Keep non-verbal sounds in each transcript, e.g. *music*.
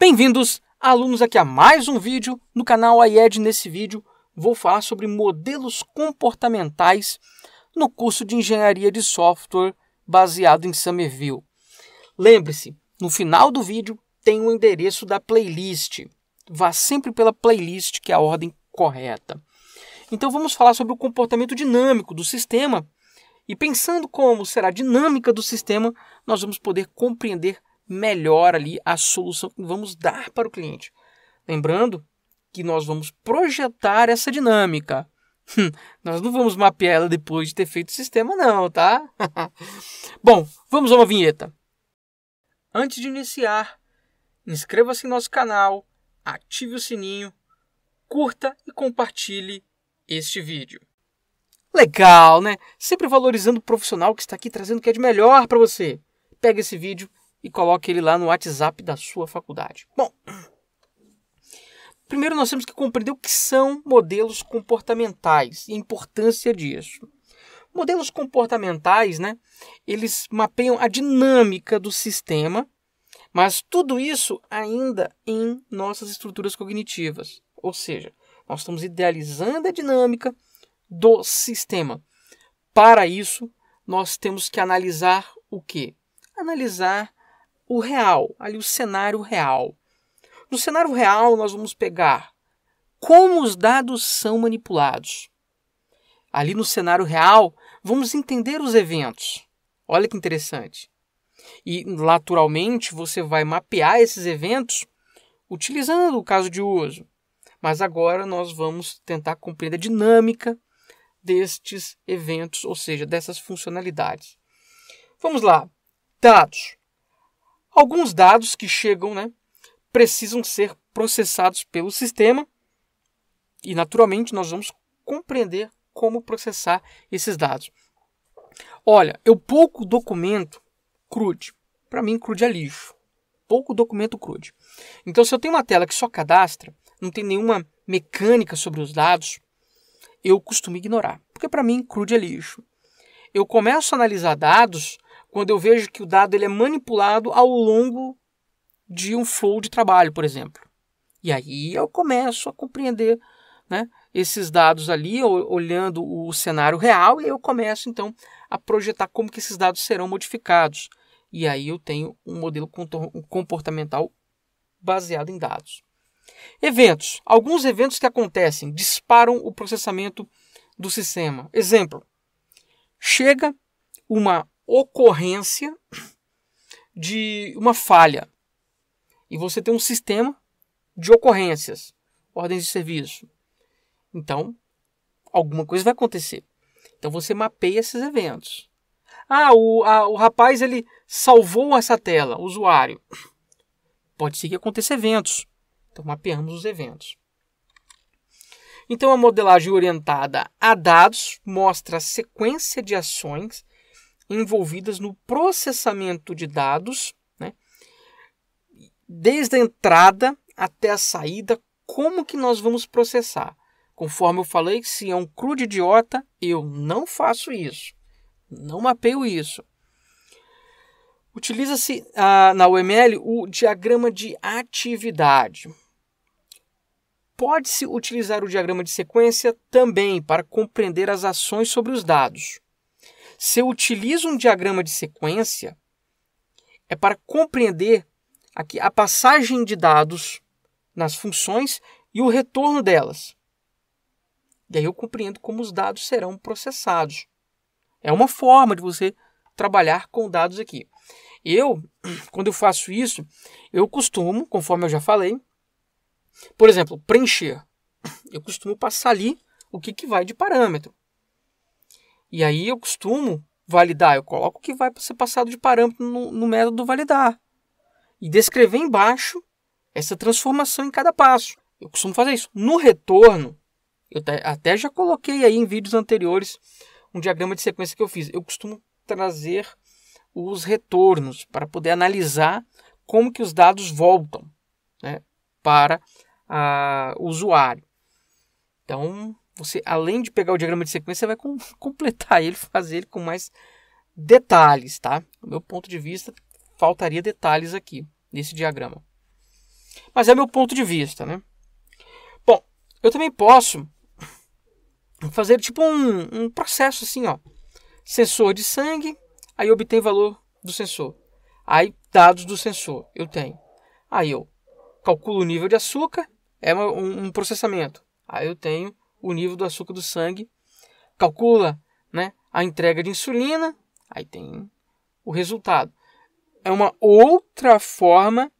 Bem-vindos, alunos, aqui a mais um vídeo no canal AIED. Nesse vídeo vou falar sobre modelos comportamentais no curso de Engenharia de Software baseado em Summerville. Lembre-se, no final do vídeo tem o endereço da playlist. Vá sempre pela playlist, que é a ordem correta. Então vamos falar sobre o comportamento dinâmico do sistema e pensando como será a dinâmica do sistema, nós vamos poder compreender melhor ali a solução que vamos dar para o cliente. Lembrando que nós vamos projetar essa dinâmica. Hum, nós não vamos mapear ela depois de ter feito o sistema, não, tá? *laughs* Bom, vamos a uma vinheta. Antes de iniciar, inscreva-se em nosso canal, ative o sininho, curta e compartilhe este vídeo. Legal, né? Sempre valorizando o profissional que está aqui trazendo o que é de melhor para você. Pega esse vídeo e coloque ele lá no WhatsApp da sua faculdade. Bom, primeiro nós temos que compreender o que são modelos comportamentais e a importância disso. Modelos comportamentais, né, eles mapeiam a dinâmica do sistema, mas tudo isso ainda em nossas estruturas cognitivas. Ou seja, nós estamos idealizando a dinâmica do sistema. Para isso, nós temos que analisar o que? Analisar o real, ali o cenário real. No cenário real, nós vamos pegar como os dados são manipulados. Ali no cenário real, vamos entender os eventos. Olha que interessante. E, naturalmente, você vai mapear esses eventos utilizando o caso de uso. Mas agora nós vamos tentar compreender a dinâmica destes eventos, ou seja, dessas funcionalidades. Vamos lá. Dados. Alguns dados que chegam né, precisam ser processados pelo sistema e, naturalmente, nós vamos compreender como processar esses dados. Olha, eu pouco documento crude. Para mim, crude é lixo. Pouco documento crude. Então, se eu tenho uma tela que só cadastra, não tem nenhuma mecânica sobre os dados, eu costumo ignorar, porque para mim crude é lixo. Eu começo a analisar dados quando eu vejo que o dado ele é manipulado ao longo de um flow de trabalho, por exemplo. E aí eu começo a compreender né, esses dados ali, olhando o cenário real, e eu começo então a projetar como que esses dados serão modificados. E aí eu tenho um modelo comportamental baseado em dados. Eventos. Alguns eventos que acontecem disparam o processamento do sistema. Exemplo: chega uma ocorrência de uma falha. E você tem um sistema de ocorrências, ordens de serviço. Então, alguma coisa vai acontecer. Então você mapeia esses eventos. Ah, o, a, o rapaz ele salvou essa tela, usuário. Pode ser que aconteça eventos. Então mapeamos os eventos. Então a modelagem orientada a dados mostra a sequência de ações envolvidas no processamento de dados, né? desde a entrada até a saída, como que nós vamos processar? Conforme eu falei, se é um crude idiota, eu não faço isso, não mapeio isso. Utiliza-se ah, na UML o diagrama de atividade. Pode-se utilizar o diagrama de sequência também para compreender as ações sobre os dados. Se eu utilizo um diagrama de sequência, é para compreender aqui a passagem de dados nas funções e o retorno delas. E aí eu compreendo como os dados serão processados. É uma forma de você trabalhar com dados aqui. Eu, *clears throat* quando eu faço isso, eu costumo, conforme eu já falei, por exemplo, preencher. Eu costumo passar ali o que, que vai de parâmetro. E aí eu costumo validar, eu coloco o que vai ser passado de parâmetro no, no método validar. E descrever embaixo essa transformação em cada passo. Eu costumo fazer isso. No retorno, eu até já coloquei aí em vídeos anteriores um diagrama de sequência que eu fiz. Eu costumo trazer os retornos para poder analisar como que os dados voltam né, para ah, o usuário. Então, você, além de pegar o diagrama de sequência, você vai com, *laughs* completar ele, fazer ele com mais detalhes, tá? Do meu ponto de vista, faltaria detalhes aqui nesse diagrama. Mas é meu ponto de vista, né? Bom, eu também posso *laughs* fazer tipo um, um processo assim, ó. Sensor de sangue, aí obtém valor do sensor. Aí dados do sensor eu tenho. Aí eu calculo o nível de açúcar, é um processamento. Aí eu tenho o nível do açúcar do sangue, calcula né, a entrega de insulina, aí tem o resultado. É uma outra forma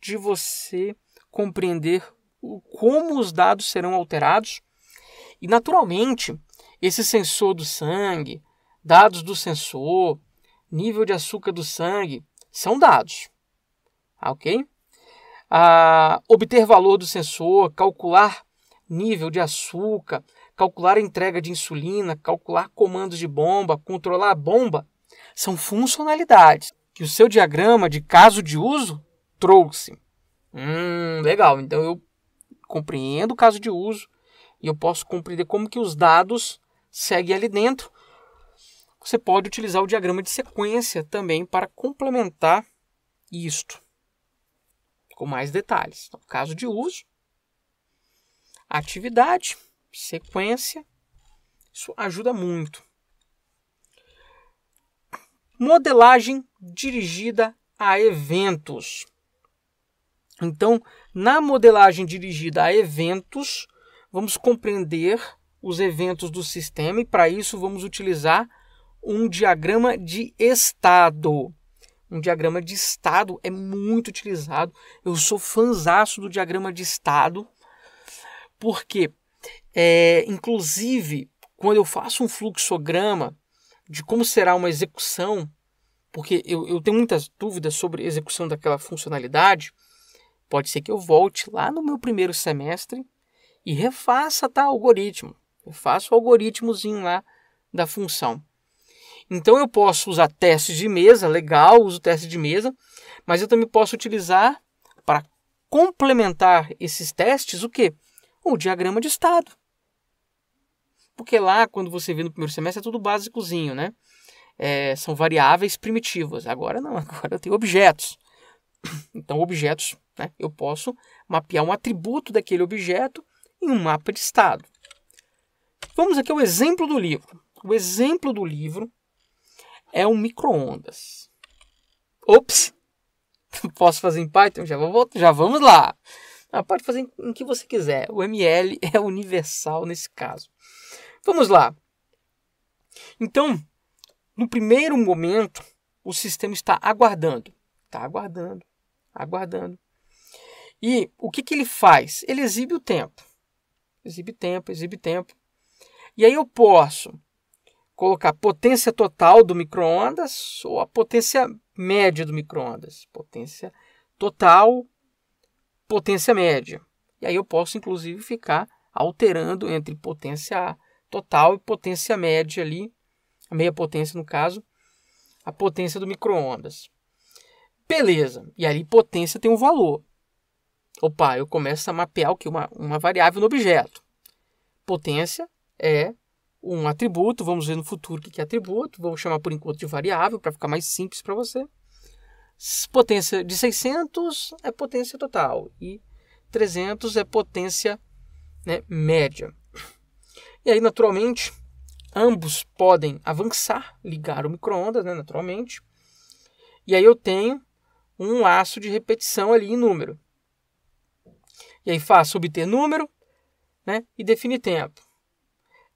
de você compreender o, como os dados serão alterados. E, naturalmente, esse sensor do sangue, dados do sensor, nível de açúcar do sangue, são dados. Tá ok? Ah, obter valor do sensor, calcular nível de açúcar, calcular a entrega de insulina, calcular comandos de bomba, controlar a bomba, são funcionalidades que o seu diagrama de caso de uso trouxe. Hum, legal. Então eu compreendo o caso de uso e eu posso compreender como que os dados seguem ali dentro. Você pode utilizar o diagrama de sequência também para complementar isto com mais detalhes. Então, caso de uso, Atividade, sequência, isso ajuda muito. Modelagem dirigida a eventos. Então, na modelagem dirigida a eventos, vamos compreender os eventos do sistema e para isso vamos utilizar um diagrama de estado. Um diagrama de estado é muito utilizado. Eu sou fanzaço do diagrama de estado porque, é, inclusive, quando eu faço um fluxograma de como será uma execução, porque eu, eu tenho muitas dúvidas sobre execução daquela funcionalidade, pode ser que eu volte lá no meu primeiro semestre e refaça tá algoritmo. Eu faço o algoritmozinho lá da função. Então eu posso usar testes de mesa, legal, uso teste de mesa, mas eu também posso utilizar para complementar esses testes o que? o diagrama de estado. Porque lá, quando você vê no primeiro semestre, é tudo básicozinho, né? É, são variáveis primitivas. Agora não, *laughs* agora eu tenho objetos. Então, objetos, né? Eu posso mapear um atributo daquele objeto em um mapa de estado. Vamos aqui ao exemplo do livro. O exemplo do livro é um microondas. Ops! *laughs* Posso fazer em Python? Já, vou, já vamos lá. Ah, pode fazer em que você quiser. O ML *laughs* é universal nesse caso. Vamos lá. Então, no primeiro momento, o sistema está aguardando. Está aguardando, aguardando. E o que, que ele faz? Ele exibe o tempo. Exibe tempo, exibe tempo. E aí eu posso colocar a potência total do microondas ou a potência média do microondas. Potência total potência média. E aí eu posso, inclusive, ficar alterando entre potência total e potência média ali, a meia potência no caso, a potência do micro-ondas. Beleza, e aí potência tem um valor. Opa, eu começo a mapear o que? Uma, uma variável no objeto. Potência é um atributo, vamos ver no futuro o que é atributo, vamos chamar por enquanto de variável para ficar mais simples para você potência de 600 é potência total e 300 é potência né, média. E aí, naturalmente, ambos podem avançar, ligar o microondas, né, naturalmente. E aí eu tenho um laço de repetição ali em número. E aí faço obter número né, e definir tempo.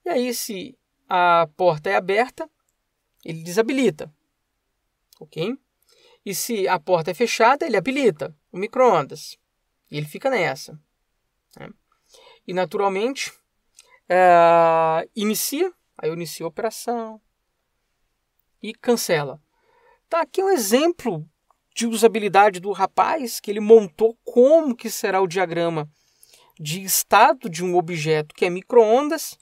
E aí, se a porta é aberta, ele desabilita. Ok? E se a porta é fechada, ele habilita o micro-ondas. E ele fica nessa. Né? E naturalmente, é, inicia, aí eu inicio a operação e cancela. Tá aqui um exemplo de usabilidade do rapaz que ele montou como que será o diagrama de estado de um objeto que é microondas.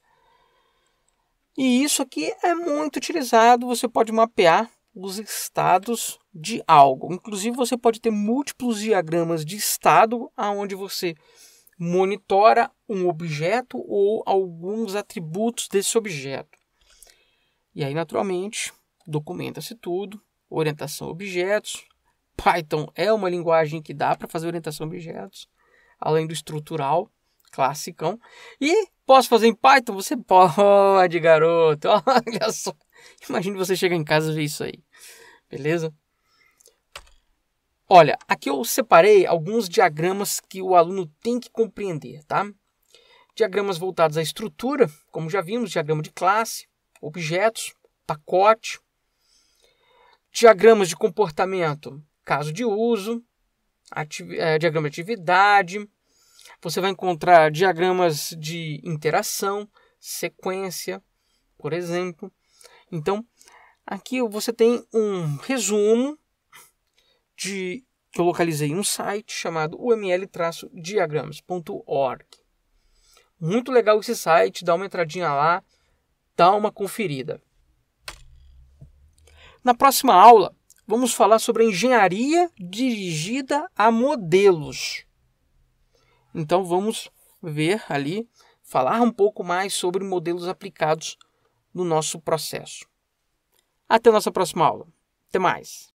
E isso aqui é muito utilizado, você pode mapear os estados de algo. Inclusive, você pode ter múltiplos diagramas de estado aonde você monitora um objeto ou alguns atributos desse objeto. E aí, naturalmente, documenta-se tudo, orientação a objetos. Python é uma linguagem que dá para fazer orientação a objetos, além do estrutural, classicão. E posso fazer em Python? Você pode, garoto. *laughs* Olha só. Imagine você chegar em casa e ver isso aí. Beleza? Olha, aqui eu separei alguns diagramas que o aluno tem que compreender, tá? Diagramas voltados à estrutura, como já vimos, diagrama de classe, objetos, pacote. Diagramas de comportamento, caso de uso, é, diagrama de atividade. Você vai encontrar diagramas de interação, sequência, por exemplo. Então, aqui você tem um resumo de que eu localizei um site chamado uml-diagramas.org. Muito legal esse site, dá uma entradinha lá, dá uma conferida. Na próxima aula, vamos falar sobre a engenharia dirigida a modelos. Então vamos ver ali, falar um pouco mais sobre modelos aplicados no nosso processo. Até a nossa próxima aula. Até mais!